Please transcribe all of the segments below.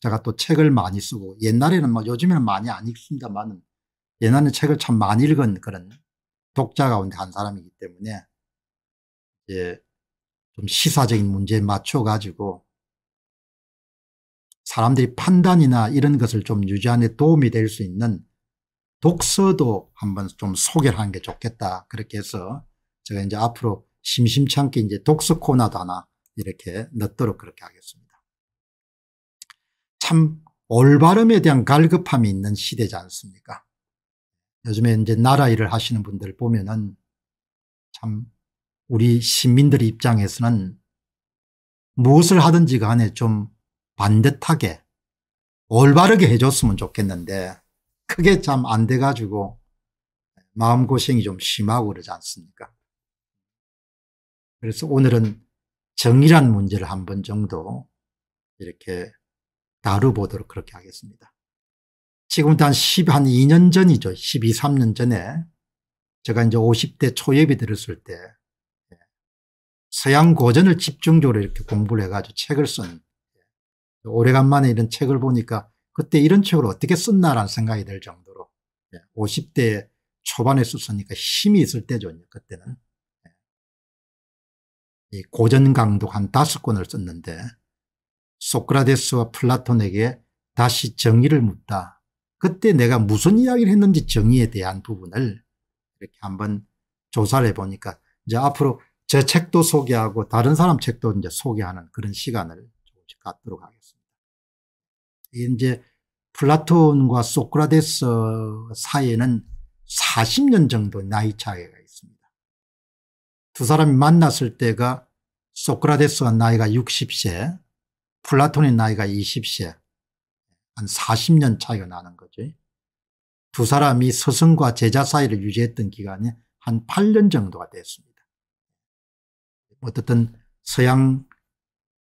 제가 또 책을 많이 쓰고 옛날에는 뭐 요즘에는 많이 안 읽습니다만 옛날에 는 책을 참 많이 읽은 그런 독자 가운데 한 사람이기 때문에 이제 좀 시사적인 문제에 맞춰가지고 사람들이 판단이나 이런 것을 좀 유지하는 데 도움이 될 수 있는 독서도 한번 좀 소개를 하는 게 좋겠다. 그렇게 해서 제가 이제 앞으로 심심찮게 이제 독서 코너도 하나 이렇게 넣도록 그렇게 하겠습니다. 참 올바름에 대한 갈급함이 있는 시대지 않습니까? 요즘에 이제 나라 일을 하시는 분들 보면은 참 우리 시민들 입장에서는 무엇을 하든지 간에 좀 반듯하게 올바르게 해줬으면 좋겠는데 그게 참 안 돼가지고 마음고생이 좀 심하고 그러지 않습니까? 그래서 오늘은 정의란 문제를 한 번 정도 이렇게 다뤄보도록 그렇게 하겠습니다. 지금부터 한 10, 한 2년 전이죠. 12, 3년 전에 제가 이제 50대 초엽이 들었을 때 예, 서양 고전을 집중적으로 이렇게 공부를 해가지고 책을 쓴 예, 오래간만에 이런 책을 보니까 그때 이런 책을 어떻게 썼나라는 생각이 들 정도로 50대 예, 초반에 썼으니까 힘이 있을 때죠. 그때는. 고전 강독 한 다섯 권을 썼는데 소크라테스와 플라톤에게 다시 정의를 묻다. 그때 내가 무슨 이야기를 했는지 정의에 대한 부분을 이렇게 한번 조사를 해보니까 이제 앞으로 제 책도 소개하고 다른 사람 책도 이제 소개하는 그런 시간을 조금씩 갖도록 하겠습니다. 이제 플라톤과 소크라테스 사이에는 40년 정도 나이 차이가 있습니다. 두 사람이 만났을 때가 소크라테스와 나이가 60세, 플라톤의 나이가 20세 한 40년 차이가 나는 거죠. 두 사람이 스승과 제자 사이를 유지했던 기간이 한 8년 정도가 됐습니다. 어떻든 서양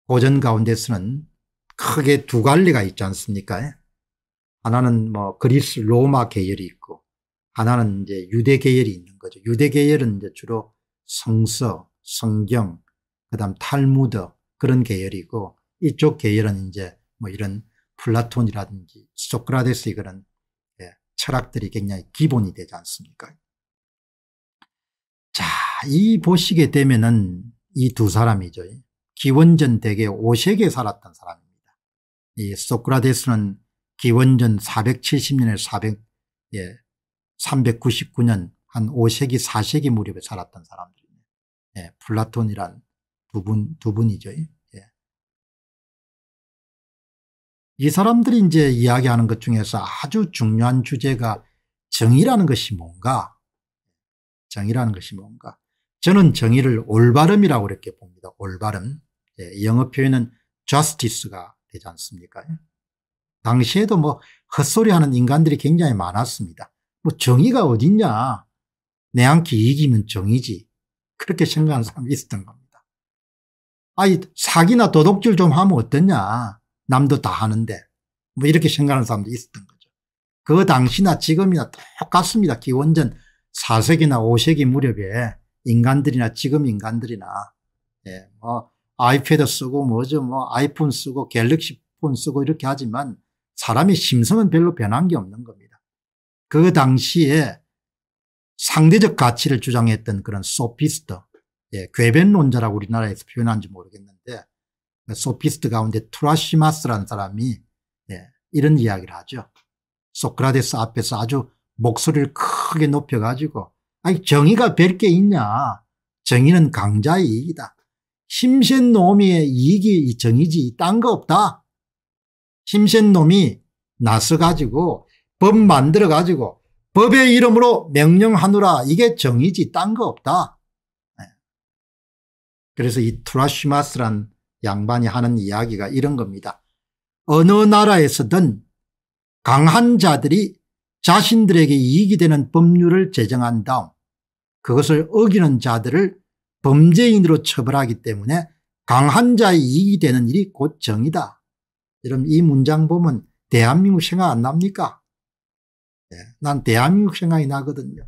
고전 가운데서는 크게 두 갈래가 있지 않습니까? 하나는 뭐 그리스 로마 계열이 있고 하나는 이제 유대 계열이 있는 거죠. 유대 계열은 이제 주로 성서, 성경, 그다음 탈무드 그런 계열이고 이쪽 계열은 이제 뭐 이런 플라톤이라든지 소크라테스의 그런 예, 철학들이 굉장히 기본이 되지 않습니까? 자, 이 보시게 되면은 이 두 사람이죠. 기원전 대개 5세기에 살았던 사람입니다. 이 소크라테스는 기원전 470년에 4 예, 399년 한 5세기, 4세기 무렵에 살았던 사람들입니다. 예, 플라톤이란 두 분, 두 분이죠. 이 사람들이 이제 이야기하는 것 중에서 아주 중요한 주제가 정의라는 것이 뭔가 정의라는 것이 뭔가 저는 정의를 올바름이라고 이렇게 봅니다. 올바름. 예, 영어 표현은 justice가 되지 않습니까? 예. 당시에도 뭐 헛소리하는 인간들이 굉장히 많았습니다. 뭐 정의가 어딨냐. 내한테 이기면 정의지. 그렇게 생각하는 사람이 있었던 겁니다. 아이 사기나 도둑질 좀 하면 어떠냐. 남도 다 하는데 뭐 이렇게 생각하는 사람도 있었던 거죠. 그 당시나 지금이나 똑같습니다. 기원전 4세기나 5세기 무렵에 인간들이나 지금 인간들이나 예, 뭐 아이패드 쓰고 뭐죠 뭐 아이폰 쓰고 갤럭시 폰 쓰고 이렇게 하지만 사람의 심성은 별로 변한 게 없는 겁니다. 그 당시에 상대적 가치를 주장했던 그런 소피스트, 예, 괴변론자라고 우리나라에서 표현한지 모르겠는데 그 소피스트 가운데 트라시마스라는 사람이 예, 이런 이야기를 하죠. 소크라테스 앞에서 아주 목소리를 크게 높여가지고 아니 정의가 별게 있냐. 정의는 강자의 이익이다. 힘센 놈의 이익이 정의지 딴 거 없다. 힘센 놈이 나서가지고 법 만들어가지고 법의 이름으로 명령하노라 이게 정의지 딴 거 없다. 예. 그래서 이 트라시마스란 양반이 하는 이야기가 이런 겁니다. 어느 나라에서든 강한 자들이 자신들에게 이익이 되는 법률을 제정한 다음 그것을 어기는 자들을 범죄인으로 처벌하기 때문에 강한 자의 이익이 되는 일이 곧 정이다. 여러분 이 문장 보면 대한민국 생각 안 납니까? 네, 난 대한민국 생각이 나거든요.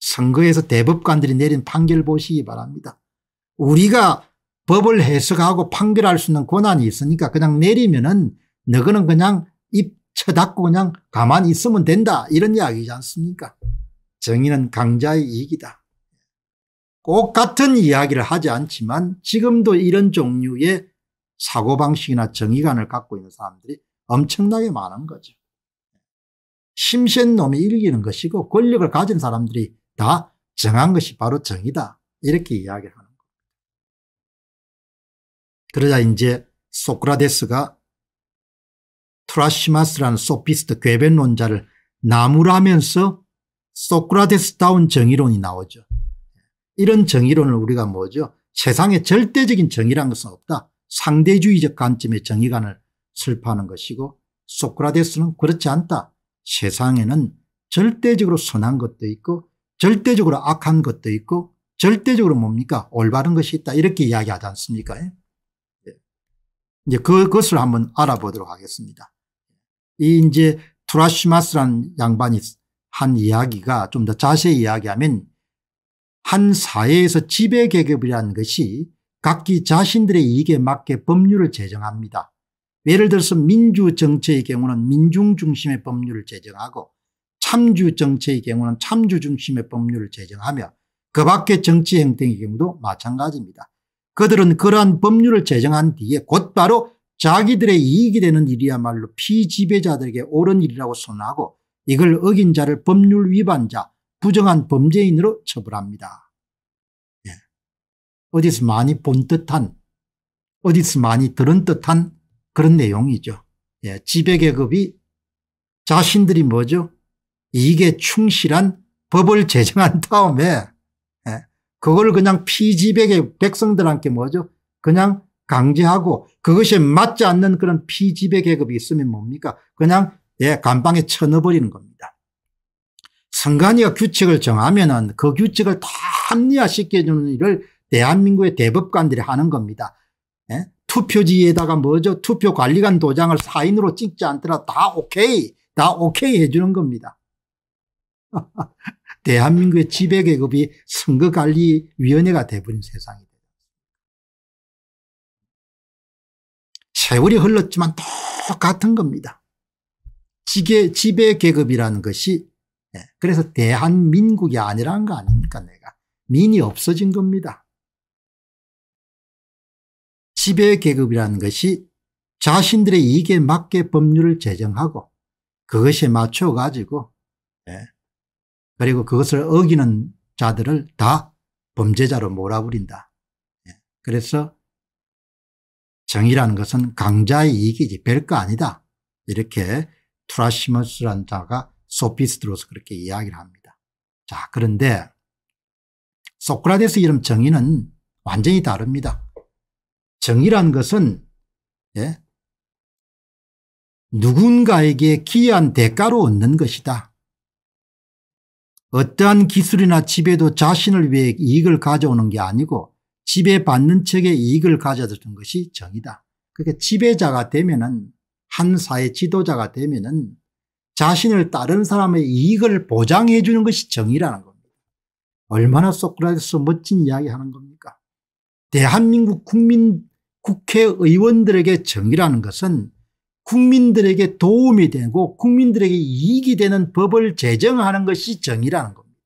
선거에서 대법관들이 내린 판결 보시기 바랍니다. 우리가 법을 해석하고 판결할 수 있는 권한이 있으니까 그냥 내리면은 너거는 그냥 입 쳐닫고 그냥 가만히 있으면 된다 이런 이야기지 않습니까 정의는 강자의 이익이다. 꼭 같은 이야기를 하지 않지만 지금도 이런 종류의 사고방식이나 정의관을 갖고 있는 사람들이 엄청나게 많은 거죠. 심신 놈이 이기는 것이고 권력을 가진 사람들이 다 정한 것이 바로 정의다 이렇게 이야기를 합니다. 그러자 이제 소크라데스가 트라시마스라는 소피스트 괴변론자를 나무라면서 소크라데스다운 정의론이 나오죠. 이런 정의론을 우리가 뭐죠? 세상에 절대적인 정의란 것은 없다. 상대주의적 관점의 정의관을 슬파하는 것이고 소크라데스는 그렇지 않다. 세상에는 절대적으로 선한 것도 있고 절대적으로 악한 것도 있고 절대적으로 뭡니까? 올바른 것이 있다. 이렇게 이야기하지 않습니까? 이제 그, 그것을 한번 알아보도록 하겠습니다. 이 이제 투라시마스라는 양반이 한 이야기가 좀 더 자세히 이야기하면 한 사회에서 지배 계급이라는 것이 각기 자신들의 이익에 맞게 법률을 제정합니다. 예를 들어서 민주 정체의 경우는 민중 중심의 법률을 제정하고 참주 정체의 경우는 참주 중심의 법률을 제정하며 그 밖의 정치 행태의 경우도 마찬가지입니다. 그들은 그러한 법률을 제정한 뒤에 곧바로 자기들의 이익이 되는 일이야말로 피지배자들에게 옳은 일이라고 선언하고 이걸 어긴 자를 법률 위반자, 부정한 범죄인으로 처벌합니다. 예. 어디서 많이 본 듯한, 어디서 많이 들은 듯한 그런 내용이죠. 예. 지배계급이 자신들이 뭐죠? 이익에 충실한 법을 제정한 다음에 그걸 그냥 피지백의 백성들한테 뭐죠? 그냥 강제하고 그것이 맞지 않는 그런 피지배 계급이 있으면 뭡니까? 그냥 예, 감방에 쳐넣어버리는 겁니다. 선관이가 규칙을 정하면은 그 규칙을 다 합리화시켜주는 일을 대한민국의 대법관들이 하는 겁니다. 예? 투표지에다가 뭐죠? 투표관리관 도장을 사인으로 찍지 않더라 다 오케이, 다 오케이 해주는 겁니다. 대한민국의 지배계급이 선거관리위원회가 돼버린 세상이 됩니다. 세월이 흘렀지만 똑같은 겁니다. 지계, 지배계급이라는 것이 예, 그래서 대한민국이 아니라는 거 아닙니까 내가. 민이 없어진 겁니다. 지배계급이라는 것이 자신들의 이익에 맞게 법률을 제정하고 그것에 맞춰 가지고 예, 그리고 그것을 어기는 자들을 다 범죄자로 몰아부린다. 예. 그래서 정의라는 것은 강자의 이익이지 별거 아니다. 이렇게 트라시머스란 자가 소피스트로서 그렇게 이야기를 합니다. 자 그런데 소크라테스 이름 정의는 완전히 다릅니다. 정의란 것은 예? 누군가에게 기이한 대가로 얻는 것이다. 어떠한 기술이나 지배도 자신을 위해 이익을 가져오는 게 아니고 지배받는 측의 이익을 가져드는 것이 정의다. 그러니까 지배자가 되면은 한 사회 지도자가 되면은 자신을 다른 사람의 이익을 보장해 주는 것이 정의라는 겁니다. 얼마나 소크라테스 멋진 이야기 하는 겁니까? 대한민국 국민 국회의원들에게 정의라는 것은 국민들에게 도움이 되고 국민들에게 이익이 되는 법을 제정하는 것이 정의라는 겁니다.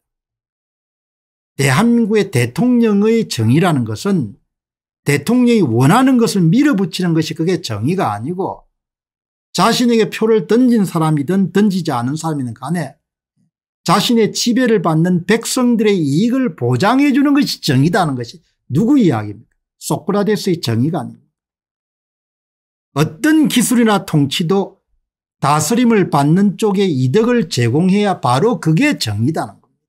대한민국의 대통령의 정의라는 것은 대통령이 원하는 것을 밀어붙이는 것이 그게 정의가 아니고 자신에게 표를 던진 사람이든 던지지 않은 사람이든 간에 자신의 지배를 받는 백성들의 이익을 보장해 주는 것이 정의다는 것이 누구 이야기입니까? 소크라테스의 정의가 아닙니다. 어떤 기술이나 통치도 다스림을 받는 쪽에 이득을 제공해야 바로 그게 정의다는 겁니다.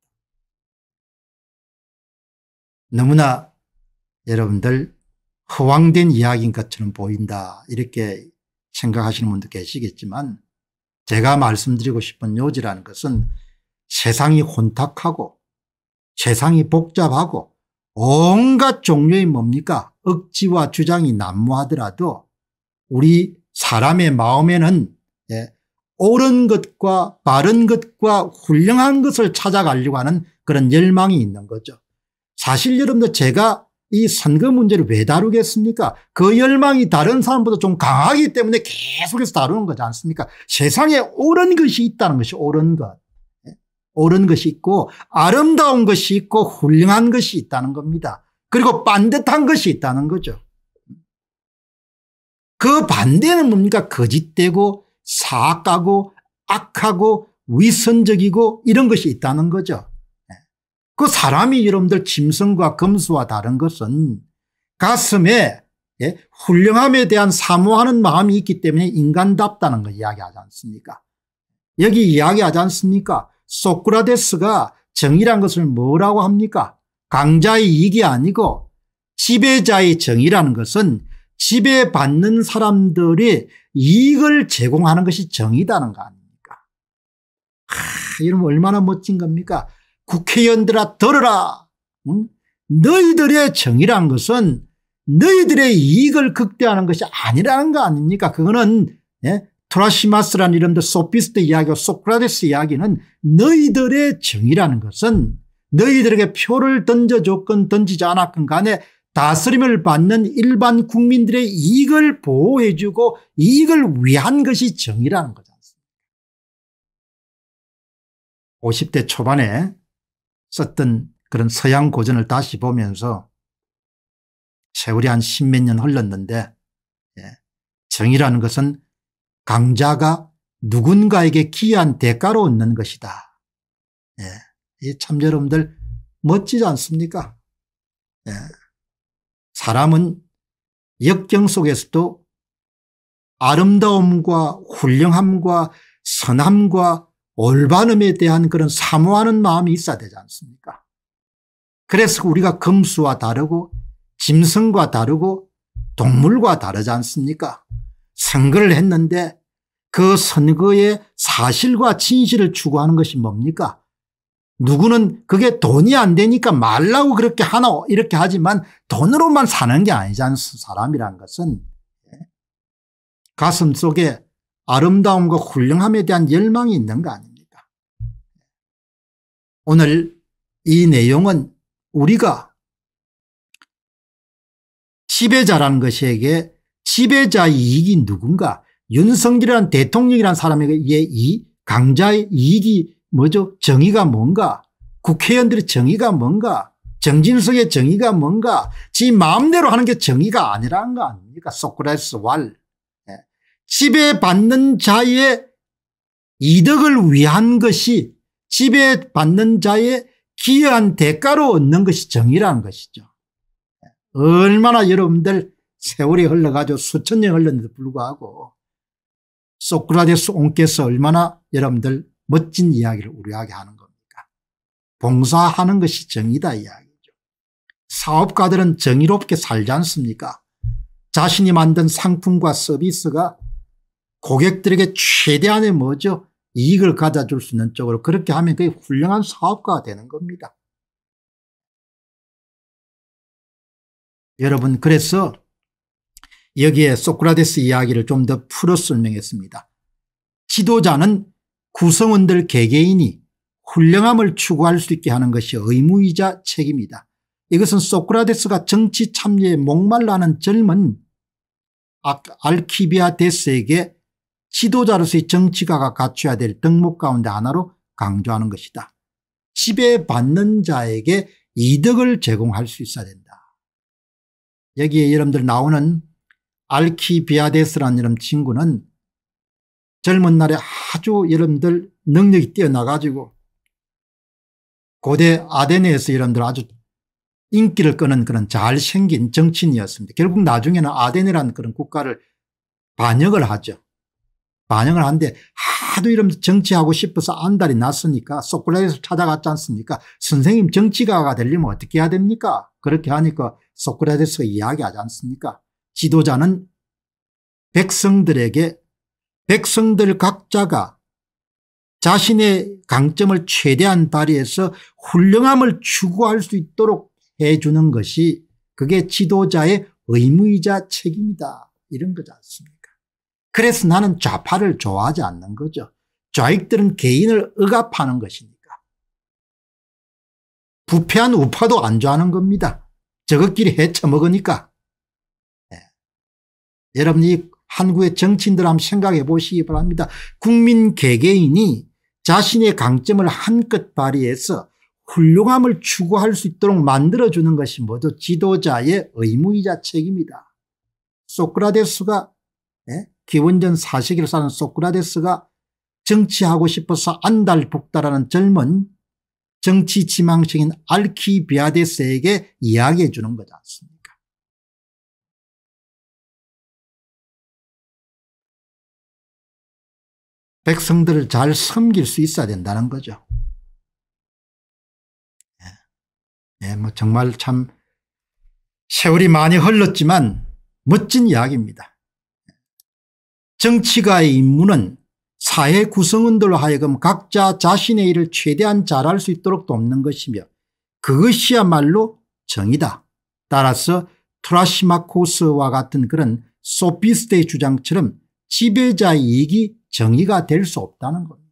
너무나 여러분들 허황된 이야기인 것처럼 보인다 이렇게 생각하시는 분도 계시겠지만 제가 말씀드리고 싶은 요지라는 것은 세상이 혼탁하고 세상이 복잡하고 온갖 종류의 뭡니까 억지와 주장이 난무하더라도 우리 사람의 마음에는 예, 옳은 것과 바른 것과 훌륭한 것을 찾아가려고 하는 그런 열망이 있는 거죠. 사실 여러분들 제가 이 선거 문제를 왜 다루겠습니까? 그 열망이 다른 사람보다 좀 강하기 때문에 계속해서 다루는 거지 않습니까? 세상에 옳은 것이 있다는 것이 옳은 것. 예, 옳은 것이 있고 아름다운 것이 있고 훌륭한 것이 있다는 겁니다. 그리고 반듯한 것이 있다는 거죠. 그 반대는 뭡니까 거짓되고 사악하고 악하고 위선적이고 이런 것이 있다는 거죠. 예. 그 사람이 여러분들 짐승과 금수와 다른 것은 가슴에 예? 훌륭함에 대한 사모하는 마음이 있기 때문에 인간답다는 걸 이야기하지 않습니까 여기 이야기하지 않습니까 소크라테스가 정의란 것을 뭐라고 합니까 강자의 이익이 아니고 지배자의 정의라는 것은 지배받는 사람들이 이익을 제공하는 것이 정의다는 거 아닙니까? 아, 이러면 얼마나 멋진 겁니까? 국회의원들아 들어라. 응? 너희들의 정의란 것은 너희들의 이익을 극대하는 것이 아니라는 거 아닙니까? 그거는 예? 토라시마스라는 이름도 소피스트 이야기와 소크라테스 이야기는 너희들의 정의라는 것은 너희들에게 표를 던져줬건 던지지 않았건 간에 다스림을 받는 일반 국민들의 이익을 보호해 주고 이익을 위한 것이 정의라는 거지 않습니까 50대 초반에 썼던 그런 서양 고전을 다시 보면서 세월이 한 십몇 년 흘렀는데 예, 정의라는 것은 강자가 누군가에게 기이한 대가로 얻는 것이다. 예. 참 여러분들 멋지지 않습니까? 예. 사람은 역경 속에서도 아름다움과 훌륭함과 선함과 올바름에 대한 그런 사모하는 마음이 있어야 되지 않습니까? 그래서 우리가 금수와 다르고 짐승과 다르고 동물과 다르지 않습니까? 선거를 했는데 그 선거의 사실과 진실을 추구하는 것이 뭡니까? 누구는 그게 돈이 안 되니까 말라고 그렇게 하나 이렇게 하지만 돈으로만 사는 게 아니지 않습니까 사람이란 것은 예. 가슴 속에 아름다움과 훌륭함에 대한 열망이 있는 거 아닙니까 예. 오늘 이 내용은 우리가 지배자라는 것에게 지배자의 이익이 누군가 윤석열이란 대통령이란 사람에게 이 강자의 이익이 뭐죠? 정의가 뭔가? 국회의원들의 정의가 뭔가? 정진석의 정의가 뭔가? 지 마음대로 하는 게 정의가 아니라는 거 아닙니까? 소크라테스 왈. 예. 지배받는 자의 이득을 위한 것이 지배받는 자의 기여한 대가로 얻는 것이 정의라는 것이죠. 예. 얼마나 여러분들 세월이 흘러가지 수천 년 흘렀는데도 불구하고 소크라테스 온께서 얼마나 여러분들 멋진 이야기를 우려하게 하는 겁니까? 봉사하는 것이 정의다 이야기죠. 사업가들은 정의롭게 살지 않습니까? 자신이 만든 상품과 서비스가 고객들에게 최대한의 뭐죠? 이익을 가져줄 수 있는 쪽으로 그렇게 하면 그게 훌륭한 사업가가 되는 겁니다. 여러분 그래서 여기에 소크라테스 이야기를 좀 더 풀어 설명했습니다. 지도자는 구성원들 개개인이 훌륭함을 추구할 수 있게 하는 것이 의무이자 책임이다. 이것은 소크라테스가 정치 참여에 목말라 는 젊은 알키비아데스에게 지도자로서의 정치가가 갖춰야 될 덕목 가운데 하나로 강조하는 것이다. 지배받는 자에게 이득을 제공할 수 있어야 된다. 여기에 여러분들 나오는 알키비아데스라는 이름 친구는 젊은 날에 아주 여러분들 능력이 뛰어나가지고 고대 아데네에서 여러분들 아주 인기를 끄는 그런 잘생긴 정치인이었습니다. 결국 나중에는 아데네라는 그런 국가를 반역을 하죠. 반영을 하는데 하도 이런 정치하고 싶어서 안달이 났으니까 소크라테스 찾아갔지 않습니까 선생님 정치가가 되려면 어떻게 해야 됩니까 그렇게 하니까 소크라테스가 이야기하지 않습니까 지도자는 백성들에게 백성들 각자가 자신의 강점을 최대한 발휘해서 훌륭함을 추구할 수 있도록 해주는 것이 그게 지도자의 의무이자 책임이다 이런 거지 않습니까 그래서 나는 좌파를 좋아하지 않는 거죠 좌익들은 개인을 억압하는 것이니까 부패한 우파도 안 좋아하는 겁니다 저것끼리 헤쳐먹으니까 네. 예. 여러분이 한국의 정치인들 한번 생각해 보시기 바랍니다. 국민 개개인이 자신의 강점을 한껏 발휘해서 훌륭함을 추구할 수 있도록 만들어주는 것이 모두 지도자의 의무이자 책임이다. 소크라테스가 예? 기원전 4세기를 사는 소크라테스가 정치하고 싶어서 안달복달하는 젊은 정치 지망생인 알키비아데스에게 이야기해 주는 거지 않습니까 백성들을 잘 섬길 수 있어야 된다는 거죠. 예. 예, 뭐 정말 참 세월이 많이 흘렀지만 멋진 이야기입니다. 정치가의 임무는 사회 구성원들로 하여금 각자 자신의 일을 최대한 잘할 수 있도록 돕는 것이며 그것이야말로 정의다 따라서 트라시마코스와 같은 그런 소피스트의 주장처럼 지배자 이익이 정의가 될 수 없다는 겁니다.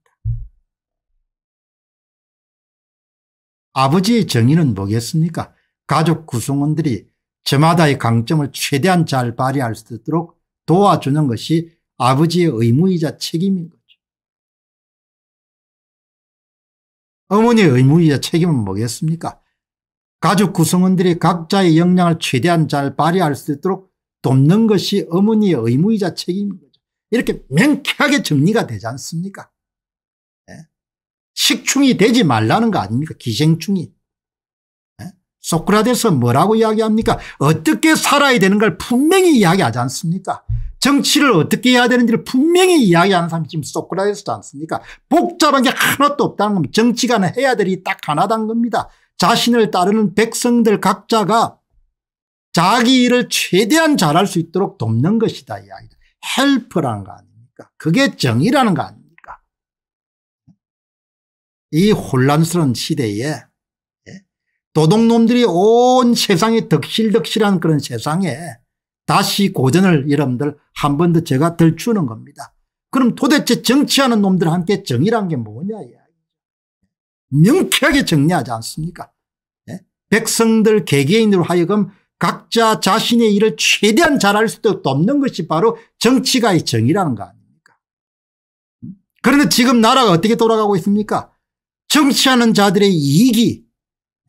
아버지의 정의는 뭐겠습니까? 가족 구성원들이 저마다의 강점을 최대한 잘 발휘할 수 있도록 도와주는 것이 아버지의 의무이자 책임인 거죠. 어머니의 의무이자 책임은 뭐겠습니까? 가족 구성원들이 각자의 역량을 최대한 잘 발휘할 수 있도록 돕는 것이 어머니의 의무이자 책임인 거죠. 이렇게 명쾌하게 정리가 되지 않습니까? 예? 식충이 되지 말라는 거 아닙니까? 기생충이. 예? 소크라테스 뭐라고 이야기합니까? 어떻게 살아야 되는 걸 분명히 이야기하지 않습니까? 정치를 어떻게 해야 되는지를 분명히 이야기하는 사람이 지금 소크라테스지 않습니까? 복잡한 게 하나도 없다는 겁니다. 정치가 해야 될이딱 하나단 겁니다. 자신을 따르는 백성들 각자가 자기 일을 최대한 잘할 수 있도록 돕는 것이다 이야기다. 헬프라는 거 아닙니까? 그게 정의라는 거 아닙니까? 이 혼란스러운 시대에 예, 도둑놈들이 온 세상이 덕실덕실한 그런 세상에 다시 고전을 여러분들 한 번 더 제가 들추는 겁니다. 그럼 도대체 정치하는 놈들한테 정의란 게 뭐냐 명쾌하게 정리하지 않습니까? 예, 백성들 개개인으로 하여금 각자 자신의 일을 최대한 잘할 수도 없는 것이 바로 정치가의 정의라는 거 아닙니까? 음? 그런데 지금 나라가 어떻게 돌아가고 있습니까? 정치하는 자들의 이익이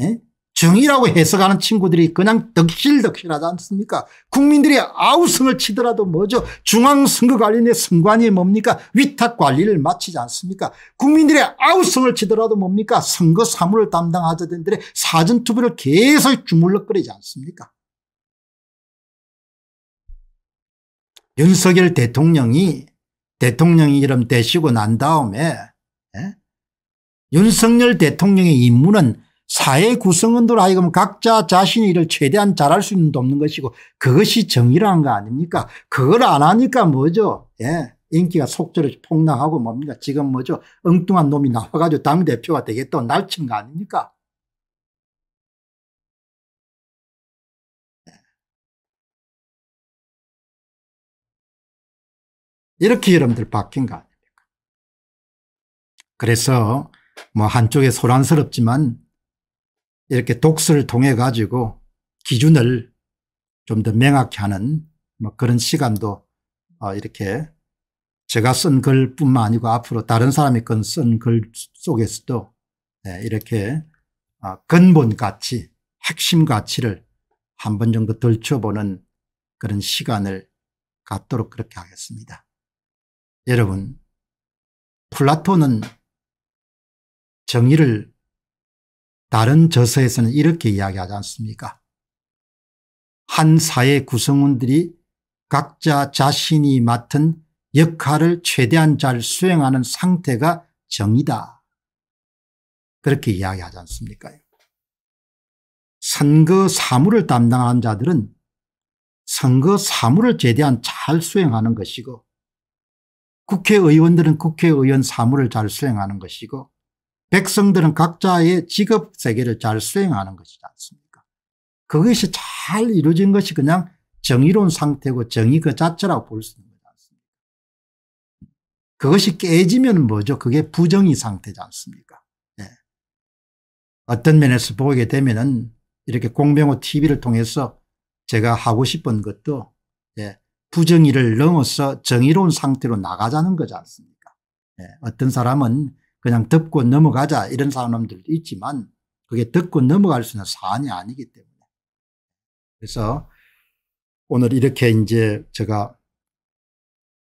예? 정의라고 해석하는 친구들이 그냥 덕실덕실하지 않습니까? 국민들이 아우성을 치더라도 뭐죠? 중앙선거관리의 선관이 뭡니까? 위탁관리를 마치지 않습니까? 국민들이 아우성을 치더라도 뭡니까? 선거 사무를 담당하자들의 사전투표를 계속 주물럭거리지 않습니까? 윤석열 대통령이 대통령이 이름 되시고 난 다음에 예? 윤석열 대통령의 임무는 사회 구성원들 하여금 각자 자신의 일을 최대한 잘할 수 있는 돕는 것이고 그것이 정의라는 거 아닙니까 그걸 안 하니까 뭐죠 예. 인기가 속절로 폭락하고 뭡니까 지금 뭐죠 엉뚱한 놈이 나와가지고 당대표가 되겠다고 날친 거 아닙니까 이렇게 여러분들 바뀐 거 아닙니까? 그래서 뭐 한쪽에 소란스럽지만 이렇게 독서를 통해 가지고 기준을 좀 더 명확히 하는 뭐 그런 시간도 어, 이렇게 제가 쓴 글뿐만 아니고 앞으로 다른 사람이 쓴 글 속에서도 네, 이렇게 어, 근본 가치, 핵심 가치를 한 번 정도 들춰보는 그런 시간을 갖도록 그렇게 하겠습니다. 여러분 플라톤은 정의를 다른 저서에서는 이렇게 이야기하지 않습니까 한 사회 구성원들이 각자 자신이 맡은 역할을 최대한 잘 수행하는 상태가 정의다. 그렇게 이야기하지 않습니까 선거 사무를 담당하는 자들은 선거 사무를 최대한 잘 수행하는 것이고 국회의원들은 국회의원 사무를 잘 수행하는 것이고 백성들은 각자의 직업 세계를 잘 수행하는 것이지 않습니까 그것이 잘 이루어진 것이 그냥 정의로운 상태고 정의 그 자체라고 볼 수 있는 거지 않습니까 그것이 깨지면 뭐죠 그게 부정의 상태지 않습니까 네. 어떤 면에서 보게 되면 은 이렇게 공병호 TV를 통해서 제가 하고 싶은 것도 예, 부정의를 넘어서 정의로운 상태로 나가자는 거지 않습니까 네. 어떤 사람은 그냥 덮고 넘어가자 이런 사람들도 있지만 그게 덮고 넘어갈 수 있는 사안이 아니기 때문에 그래서 오늘 이렇게 이제 제가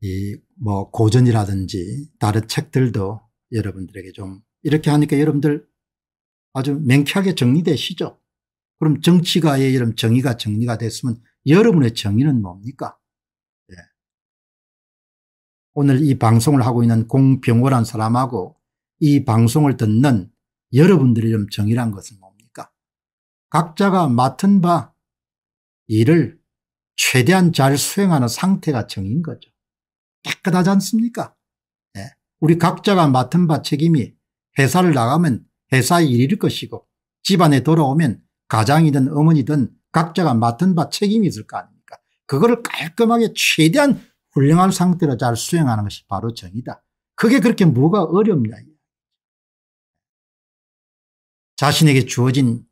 이 뭐 고전이라든지 다른 책들도 여러분들에게 좀 이렇게 하니까 여러분들 아주 맹쾌하게 정리되시죠 그럼 정치가의 이런 정의가 정리가 됐으면 여러분의 정의는 뭡니까 오늘 이 방송을 하고 있는 공병호란 사람하고 이 방송을 듣는 여러분들이 좀 정의란 것은 뭡니까? 각자가 맡은 바 일을 최대한 잘 수행하는 상태가 정인 거죠. 깨끗하지 않습니까? 네. 우리 각자가 맡은 바 책임이 회사를 나가면 회사의 일일 것이고 집안에 돌아오면 가장이든 어머니든 각자가 맡은 바 책임이 있을 거 아닙니까? 그거를 깔끔하게 최대한 훌륭한 상태로 잘 수행하는 것이 바로 정의다. 그게 그렇게 뭐가 어렵냐. 자신에게 주어진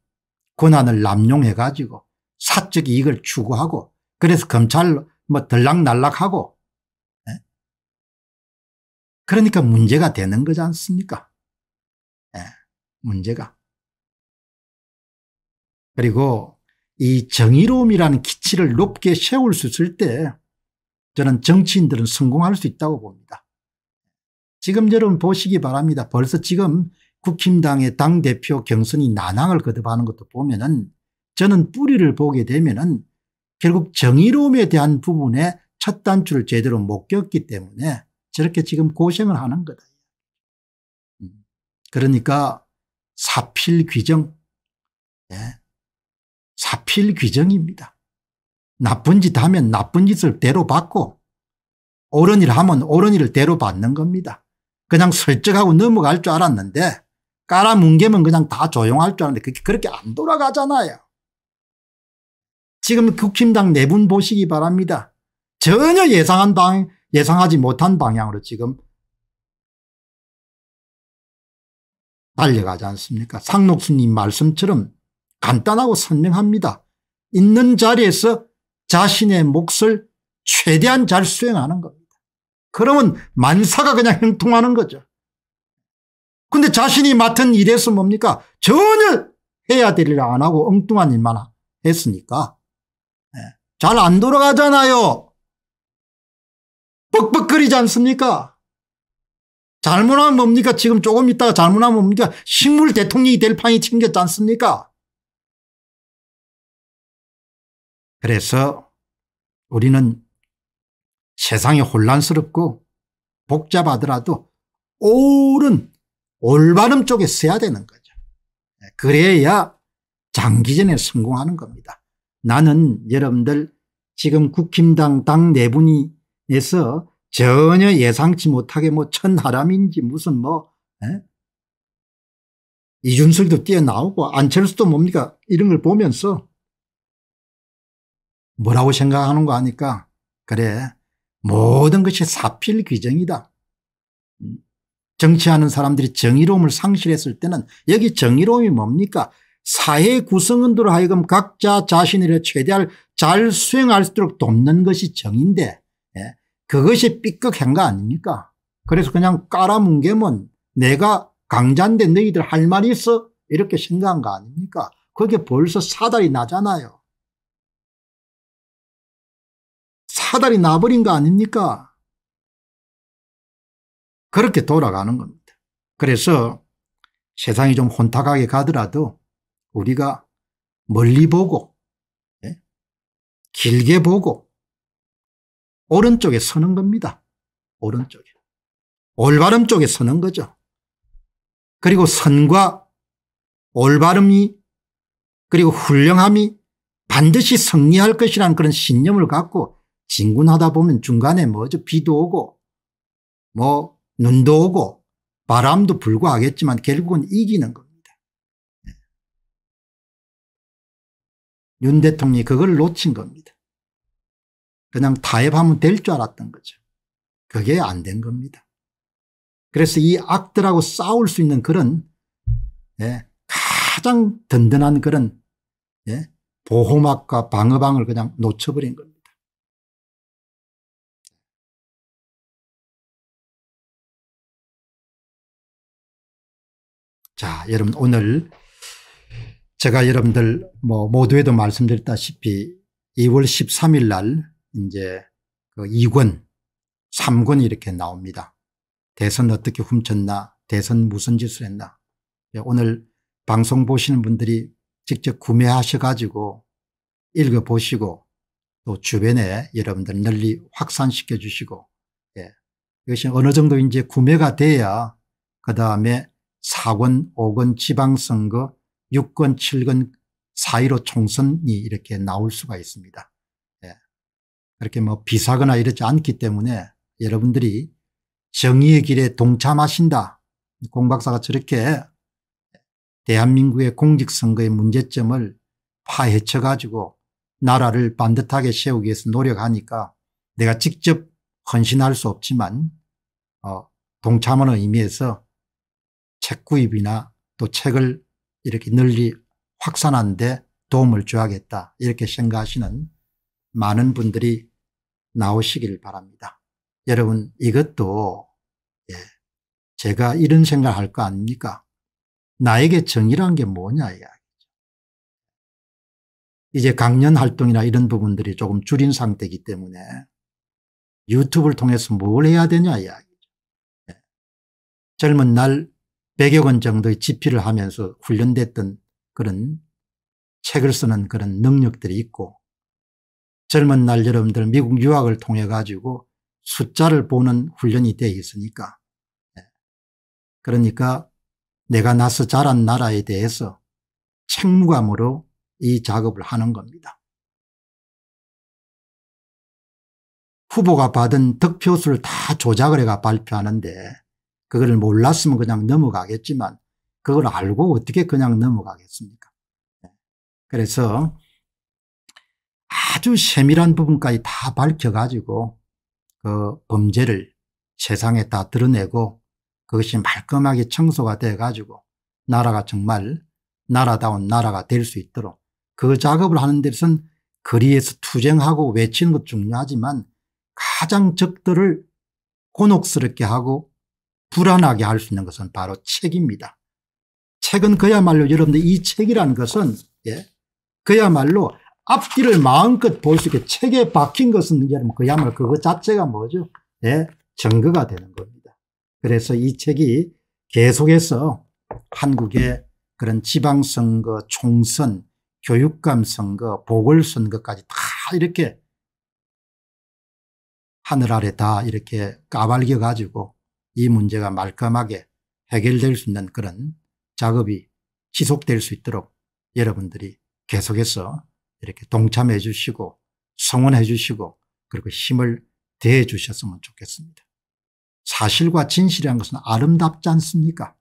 권한을 남용해가지고 사적 이익을 추구하고 그래서 검찰 뭐 들락날락하고 예? 그러니까 문제가 되는 거지 않습니까? 예, 문제가. 그리고 이 정의로움이라는 기치를 높게 세울 수 있을 때 저는 정치인들은 성공할 수 있다고 봅니다. 지금 여러분 보시기 바랍니다. 벌써 지금 국힘당의 당대표 경선이 난항을 거듭하는 것도 보면 은 저는 뿌리를 보게 되면 은 결국 정의로움에 대한 부분에 첫 단추를 제대로 못 꼈기 때문에 저렇게 지금 고생을 하는 거다. 음. 그러니까 사필귀정 예. 사필귀정입니다. 나쁜 짓 하면 나쁜 짓을 대로 받고 옳은 일 하면 옳은 일을 대로 받는 겁니다. 그냥 설득하고 넘어갈 줄 알았는데 깔아뭉개면 그냥 다 조용할 줄 알았는데 그게 그렇게 안 돌아가잖아요. 지금 국힘당 내분 네 보시기 바랍니다. 전혀 예상한 방, 예상하지 못한 방향으로 지금 달려가지 않습니까? 상록수님 말씀처럼 간단하고 선명합니다. 있는 자리에서 자신의 몫을 최대한 잘 수행하는 겁니다. 그러면 만사가 그냥 행통하는 거죠. 근데 자신이 맡은 일에서 뭡니까? 전혀 해야 될일안 하고 엉뚱한 일만 했으니까 예. 잘안 돌아가잖아요. 뻑뻑거리지 않습니까? 잘못하면 뭡니까? 지금 조금 있다가 잘못하면 뭡니까? 식물 대통령이 될 판이 생겼지 않습니까? 그래서 우리는 세상이 혼란스럽고 복잡하더라도 옳은 올바름 쪽에 써야 되는 거죠. 네, 그래야 장기전에 성공하는 겁니다. 나는 여러분들 지금 국힘당 당 내분이 네 에서 전혀 예상치 못하게 뭐 천하람인지 무슨 뭐 에? 예? 이준석도 뛰어나오고 안철수도 뭡니까 이런 걸 보면서 뭐라고 생각하는 거 아니까 그래 모든 것이 사필귀정이다. 음, 정치하는 사람들이 정의로움을 상실했을 때는 여기 정의로움이 뭡니까 사회 구성원들로 하여금 각자 자신을 최대한 잘 수행할 수 있도록 돕는 것이 정인데 예? 그것이 삐걱한 거 아닙니까 그래서 그냥 깔아뭉개면 내가 강자인데 너희들 할 말이 있어 이렇게 생각한 거 아닙니까 그게 벌써 사달이 나잖아요 사달이 나버린 거 아닙니까? 그렇게 돌아가는 겁니다. 그래서 세상이 좀 혼탁하게 가더라도 우리가 멀리 보고 예? 길게 보고 오른쪽에 서는 겁니다. 오른쪽에. 올바름 쪽에 서는 거죠. 그리고 선과 올바름이 그리고 훌륭함이 반드시 승리할 것이라는 그런 신념을 갖고 진군하다 보면 중간에 뭐 저 비도 오고 뭐 눈도 오고 바람도 불고 하겠지만 결국은 이기는 겁니다. 예. 윤 대통령이 그걸 놓친 겁니다. 그냥 타협하면 될 줄 알았던 거죠. 그게 안 된 겁니다. 그래서 이 악들하고 싸울 수 있는 그런 예, 가장 든든한 그런 예, 보호막과 방어방을 그냥 놓쳐버린 겁니다. 자, 여러분 오늘 제가 여러분들 뭐 모두에도 말씀드렸다시피 2월 13일 날 이제 그 2권, 3권 이렇게 나옵니다. 대선 어떻게 훔쳤나, 대선 무슨 짓을 했나. 예, 오늘 방송 보시는 분들이 직접 구매하셔 가지고 읽어 보시고 또 주변에 여러분들 널리 확산시켜 주시고 예. 이것이 어느 정도 이제 구매가 돼야 그 다음에 4권 5권 지방선거 6권 7권 4.15 총선이 이렇게 나올 수가 있습니다. 예. 그렇게 뭐 비사거나 이러지 않기 때문에 여러분들이 정의의 길에 동참하신다. 공 박사가 저렇게 대한민국의 공직선거의 문제점을 파헤쳐 가지고 나라를 반듯하게 세우기 위해서 노력하니까 내가 직접 헌신할 수 없지만 어, 동참하는 의미에서 책 구입이나 또 책을 이렇게 널리 확산하는데 도움을 줘야겠다 이렇게 생각하시는 많은 분들이 나오시길 바랍니다. 여러분 이것도 예, 제가 이런 생각할 을거 아닙니까? 나에게 정의란 게 뭐냐 이야기죠. 이제 강연 활동이나 이런 부분들이 조금 줄인 상태이기 때문에 유튜브를 통해서 뭘 해야 되냐 이야기죠. 예. 젊은 날1 0 0여권 정도의 집필을 하면서 훈련됐던 그런 책을 쓰는 그런 능력들이 있고 젊은 날 여러분들 미국 유학을 통해 가지고 숫자를 보는 훈련이 되어 있으니까 예. 그러니까 내가 나서 자란 나라에 대해서 책무감으로 이 작업을 하는 겁니다. 후보가 받은 득표수를 다 조작을 해가 발표하는데 그거를 몰랐으면 그냥 넘어가겠지만 그걸 알고 어떻게 그냥 넘어가겠습니까? 네. 그래서 아주 세밀한 부분까지 다 밝혀가지고 그 범죄를 세상에 다 드러내고 그것이 말끔하게 청소가 돼가지고 나라가 정말 나라다운 나라가 될 수 있도록 그 작업을 하는 데선 거리에서 투쟁하고 외치는 것도 중요하지만 가장 적들을 곤혹스럽게 하고 불안하게 할 수 있는 것은 바로 책입니다. 책은 그야말로 여러분들 이 책이라는 것은 예, 그야말로 앞뒤를 마음껏 볼 수 있게 책에 박힌 것은 여러분 뭐 그야말로 그것 자체가 뭐죠? 예, 증거가 되는 겁니다. 그래서 이 책이 계속해서 한국의 그런 지방선거, 총선, 교육감 선거, 보궐선거까지 다 이렇게 하늘 아래 다 이렇게 까발겨 가지고 이 문제가 말끔하게 해결될 수 있는 그런 작업이 지속될 수 있도록 여러분들이 계속해서 이렇게 동참해 주시고 성원해 주시고 그리고 힘을 대해 주셨으면 좋겠습니다. 사실과 진실이란 것은 아름답지 않습니까?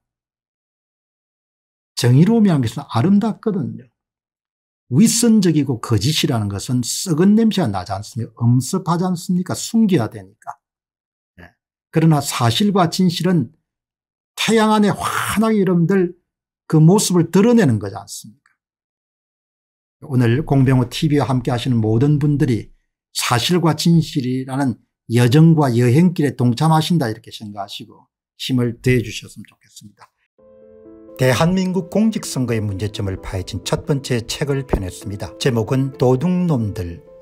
정의로움이란 것은 아름답거든요. 위선적이고 거짓이라는 것은 썩은 냄새가 나지 않습니까? 엄습하지 않습니까? 숨겨야 되니까. 그러나 사실과 진실은 태양 안에 환하게 여러분들 그 모습을 드러내는 거지 않습니까 오늘 공병호 tv와 함께 하시는 모든 분들이 사실과 진실이라는 여정과 여행길에 동참하신다 이렇게 생각하시고 힘을 더해 주셨으면 좋겠습니다. 대한민국 공직선거의 문제점을 파헤친 첫 번째 책을 펴냈습니다. 제목은 도둑놈들